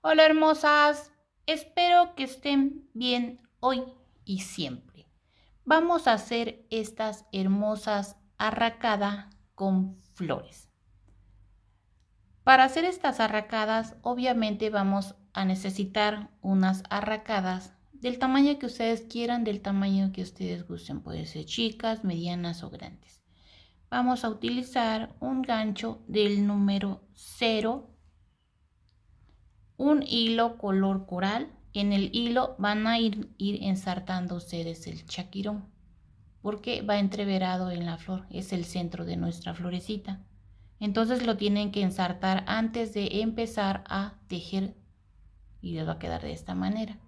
Hola hermosas, espero que estén bien hoy y siempre. Vamos a hacer estas hermosas arracadas con flores. Para hacer estas arracadas obviamente vamos a necesitar unas arracadas del tamaño que ustedes quieran, del tamaño que ustedes gusten, puede ser chicas, medianas o grandes. Vamos a utilizar un gancho del número 0 un hilo color coral. En el hilo van a ir, ensartando ustedes el chaquirón porque va entreverado en la flor, es el centro de nuestra florecita. Entonces lo tienen que ensartar antes de empezar a tejer y les va a quedar de esta manera.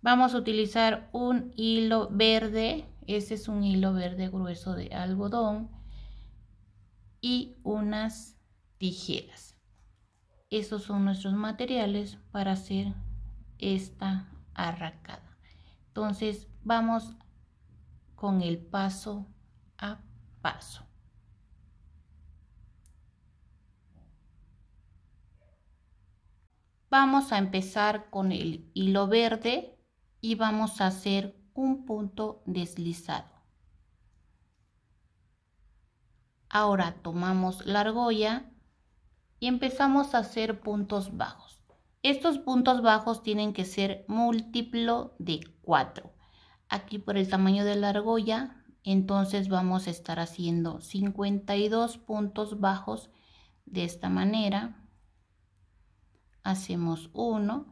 Vamos a utilizar un hilo verde, ese es un hilo verde grueso de algodón y unas tijeras. Esos son nuestros materiales para hacer esta arracada. Entonces vamos con el paso a paso. Vamos a empezar con el hilo verde y vamos a hacer un punto deslizado. Ahora tomamos la argolla y empezamos a hacer puntos bajos. Estos puntos bajos tienen que ser múltiplo de 4. Aquí por el tamaño de la argolla, entonces vamos a estar haciendo 52 puntos bajos de esta manera. Hacemos 1,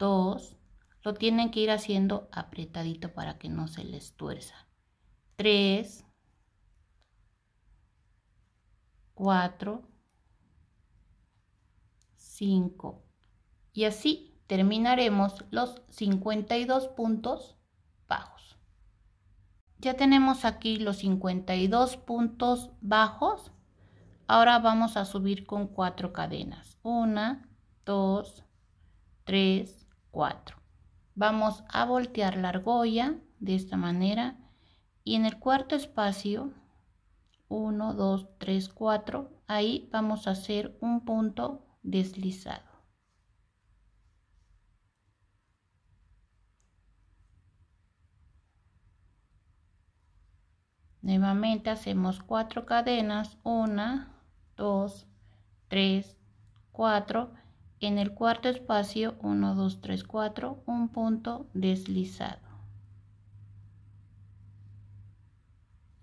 2, lo tienen que ir haciendo apretadito para que no se les tuerza. 3, 4, 5. Y así terminaremos los 52 puntos bajos. Ya tenemos aquí los 52 puntos bajos. Ahora vamos a subir con 4 cadenas. 1, 2, 3, 4. Vamos a voltear la argolla de esta manera y en el cuarto espacio 1, 2, 3, 4. Ahí vamos a hacer un punto deslizado. Nuevamente hacemos cuatro cadenas, 1, 2, 3, 4. En el cuarto espacio, 1, 2, 3, 4, un punto deslizado.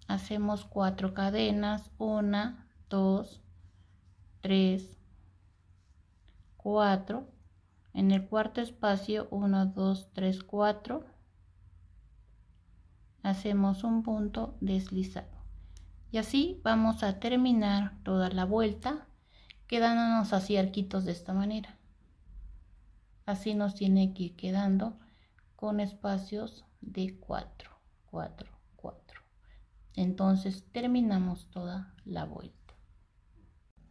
hacemos cuatro cadenas, una, dos, tres, cuatro. En el cuarto espacio, 1 dos, tres, cuatro. Hacemos un punto deslizado. Y así vamos a terminar toda la vuelta, quedándonos así arquitos de esta manera. Así nos tiene que ir quedando con espacios de 4, 4. Entonces terminamos toda la vuelta.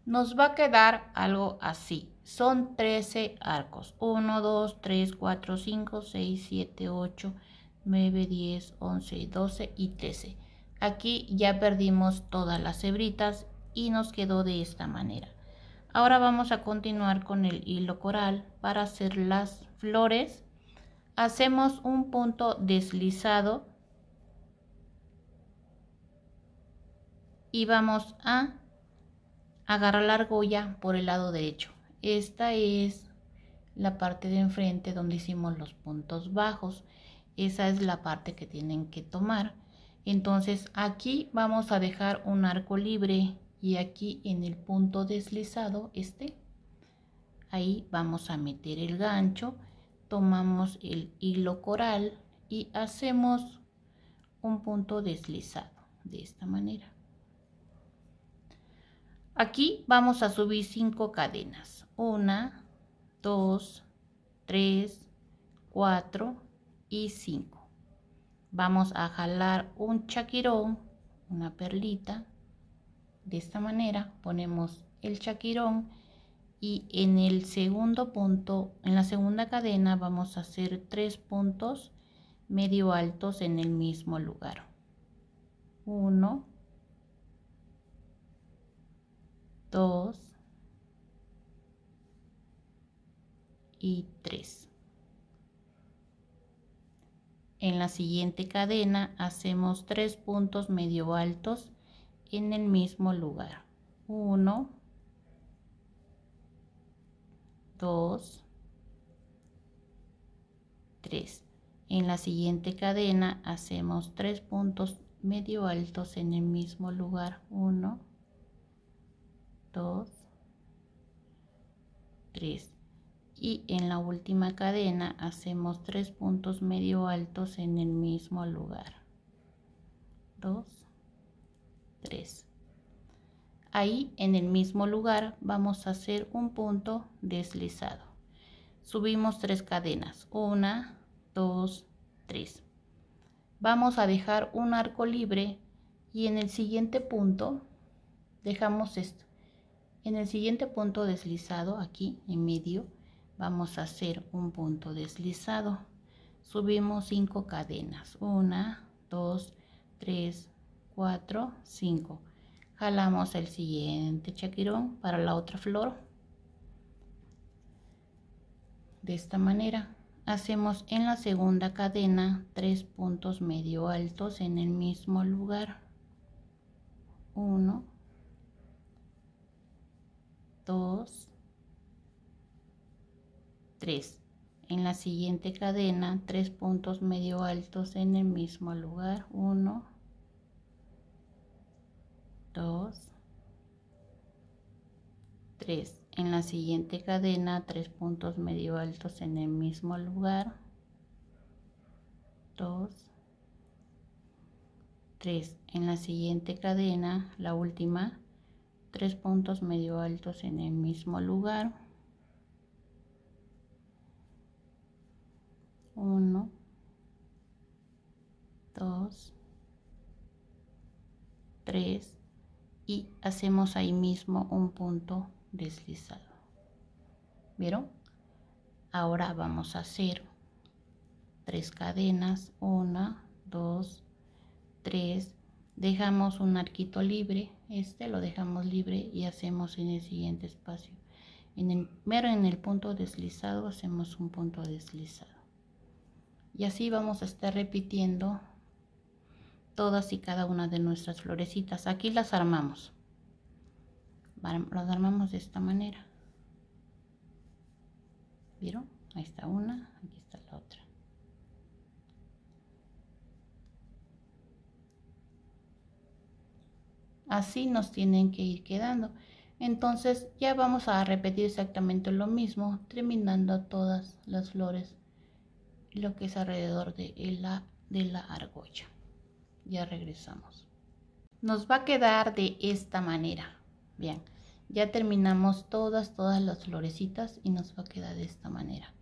Nos va a quedar algo así. Son 13 arcos. 1, 2, 3, 4, 5, 6, 7, 8, 9, 10, 11, 12 y 13. Aquí ya perdimos todas las hebritas y nos quedó de esta manera. Ahora vamos a continuar con el hilo coral para hacer las flores. Hacemos un punto deslizado y vamos a agarrar la argolla por el lado derecho. Esta es la parte de enfrente donde hicimos los puntos bajos. Esa es la parte que tienen que tomar. Entonces aquí vamos a dejar un arco libre y aquí en el punto deslizado, este, ahí vamos a meter el gancho, tomamos el hilo coral y hacemos un punto deslizado de esta manera. Aquí vamos a subir 5 cadenas. 1, 2, 3, 4 y 5. Vamos a jalar un chaquirón, una perlita. De esta manera ponemos el chaquirón y en el segundo punto, en la segunda cadena vamos a hacer tres puntos medio altos en el mismo lugar. 1, 2 y 3. En la siguiente cadena hacemos tres puntos medio altos en el mismo lugar. 1, 2, 3. En la siguiente cadena hacemos tres puntos medio altos en el mismo lugar. 1, 2 3 y en la última cadena hacemos 3 puntos medio altos en el mismo lugar 2 3 ahí en el mismo lugar vamos a hacer un punto deslizado subimos 3 cadenas 1 2 3 vamos a dejar un arco libre y en el siguiente punto dejamos esto en el siguiente punto deslizado, aquí en medio, vamos a hacer un punto deslizado. Subimos 5 cadenas. 1, 2, 3, 4, 5. Jalamos el siguiente chaquirón para la otra flor. De esta manera hacemos en la segunda cadena tres puntos medio altos en el mismo lugar 1 2 3 en la siguiente cadena 3 puntos medio altos en el mismo lugar 1 2 3 en la siguiente cadena 3 puntos medio altos en el mismo lugar 2 3 en la siguiente cadena la última tres puntos medio altos en el mismo lugar uno dos tres y hacemos ahí mismo un punto deslizado vieron ahora vamos a hacer tres cadenas una dos tres dejamos un arquito libre este lo dejamos libre y hacemos en el siguiente espacio. En el, primero en el punto deslizado hacemos un punto deslizado. Y así vamos a estar repitiendo todas y cada una de nuestras florecitas. Aquí las armamos. Las armamos de esta manera. ¿Vieron? Ahí está una, aquí está la otra. Así nos tienen que ir quedando. Entonces ya vamos a repetir exactamente lo mismo, terminando todas las flores, lo que es alrededor de la, de la argolla. Ya regresamos. Nos va a quedar de esta manera. Bien, ya terminamos todas, todas las florecitas y nos va a quedar de esta manera.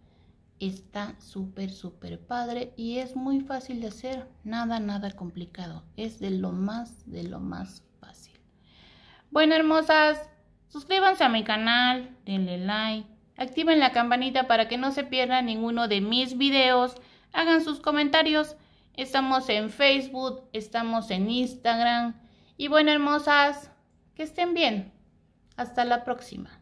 Está súper, súper padre y es muy fácil de hacer, nada, nada complicado. Es de lo más, de lo más fácil. Bueno, hermosas, suscríbanse a mi canal, denle like, activen la campanita para que no se pierda ninguno de mis videos, hagan sus comentarios. Estamos en Facebook, estamos en Instagram. Y bueno, hermosas, que estén bien. Hasta la próxima.